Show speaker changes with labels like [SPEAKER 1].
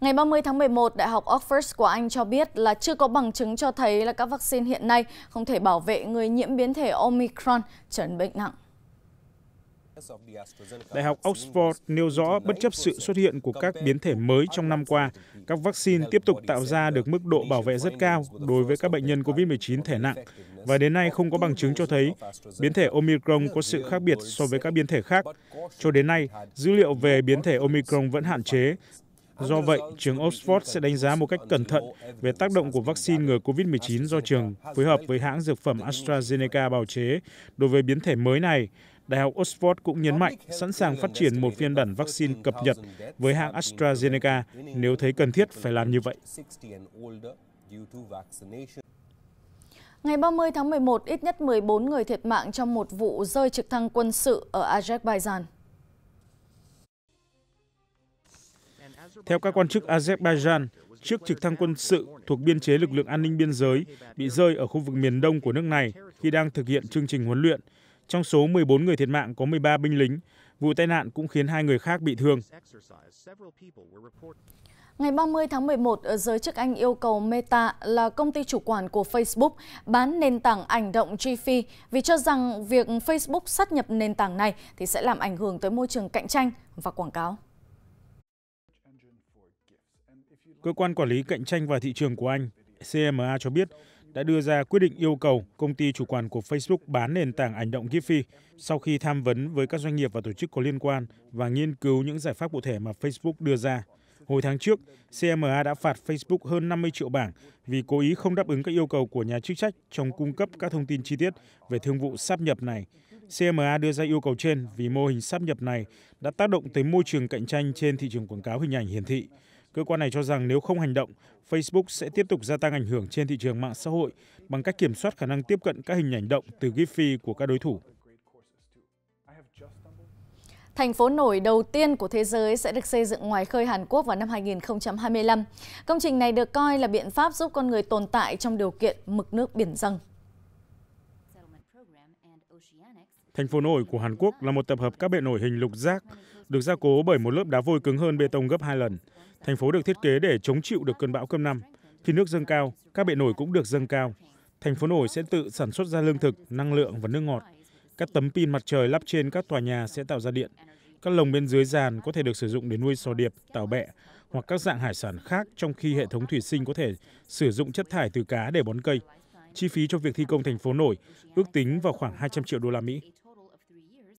[SPEAKER 1] Ngày 30 tháng 11, Đại học Oxford của Anh cho biết là chưa có bằng chứng cho thấy là các vaccine hiện nay không thể bảo vệ người nhiễm biến thể Omicron trở nên bệnh nặng.
[SPEAKER 2] Đại học Oxford nêu rõ bất chấp sự xuất hiện của các biến thể mới trong năm qua, các vaccine tiếp tục tạo ra được mức độ bảo vệ rất cao đối với các bệnh nhân COVID-19 thể nặng, và đến nay không có bằng chứng cho thấy biến thể Omicron có sự khác biệt so với các biến thể khác. Cho đến nay, dữ liệu về biến thể Omicron vẫn hạn chế do vậy trường oxford sẽ đánh giá một cách cẩn thận về tác động của vaccine ngừa covid 19 do trường phối hợp với hãng dược phẩm astrazeneca bào chế đối với biến thể mới này đại học oxford cũng nhấn mạnh sẵn sàng phát triển một phiên bản vaccine cập nhật với hãng astrazeneca nếu thấy cần thiết phải làm như vậy
[SPEAKER 1] Ngày 30 tháng 11, ít nhất 14 người thiệt mạng trong một vụ rơi trực thăng quân sự ở Azerbaijan.
[SPEAKER 2] Theo các quan chức Azerbaijan, chiếc trực thăng quân sự thuộc biên chế lực lượng an ninh biên giới bị rơi ở khu vực miền đông của nước này khi đang thực hiện chương trình huấn luyện. Trong số 14 người thiệt mạng có 13 binh lính. Vụ tai nạn cũng khiến hai người khác bị thương.
[SPEAKER 1] Ngày 30 tháng 11, giới chức Anh yêu cầu Meta là công ty chủ quản của Facebook bán nền tảng ảnh động Giphy vì cho rằng việc Facebook sát nhập nền tảng này thì sẽ làm ảnh hưởng tới môi trường cạnh tranh và quảng cáo.
[SPEAKER 2] cơ quan quản lý cạnh tranh và thị trường của anh cma cho biết đã đưa ra quyết định yêu cầu công ty chủ quản của facebook bán nền tảng ảnh động giphy sau khi tham vấn với các doanh nghiệp và tổ chức có liên quan và nghiên cứu những giải pháp cụ thể mà facebook đưa ra Hồi tháng trước, CMA đã phạt Facebook hơn 50 triệu bảng vì cố ý không đáp ứng các yêu cầu của nhà chức trách trong cung cấp các thông tin chi tiết về thương vụ sáp nhập này. CMA đưa ra yêu cầu trên vì mô hình sáp nhập này đã tác động tới môi trường cạnh tranh trên thị trường quảng cáo hình ảnh hiển thị cơ quan này cho rằng nếu không hành động facebook sẽ tiếp tục gia tăng ảnh hưởng trên thị trường mạng xã hội bằng cách kiểm soát khả năng tiếp cận các hình ảnh động từ giphy của các đối thủ
[SPEAKER 1] Thành phố nổi đầu tiên của thế giới sẽ được xây dựng ngoài khơi Hàn Quốc vào năm 2025. Công trình này được coi là biện pháp giúp con người tồn tại trong điều kiện mực nước biển dâng.
[SPEAKER 2] Thành phố nổi của Hàn Quốc là một tập hợp các bệ nổi hình lục giác, được gia cố bởi một lớp đá vôi cứng hơn bê tông gấp 2 lần. Thành phố được thiết kế để chống chịu được cơn bão cấp năm. Khi nước dâng cao, các bệ nổi cũng được dâng cao. Thành phố nổi sẽ tự sản xuất ra lương thực, năng lượng và nước ngọt. Các tấm pin mặt trời lắp trên các tòa nhà sẽ tạo ra điện. Các lồng bên dưới giàn có thể được sử dụng để nuôi sò điệp, tảo bẹ hoặc các dạng hải sản khác trong khi hệ thống thủy sinh có thể sử dụng chất thải từ cá để bón cây chi phí cho việc thi công thành phố nổi ước tính vào khoảng hai trăm linh triệu đô la Mỹ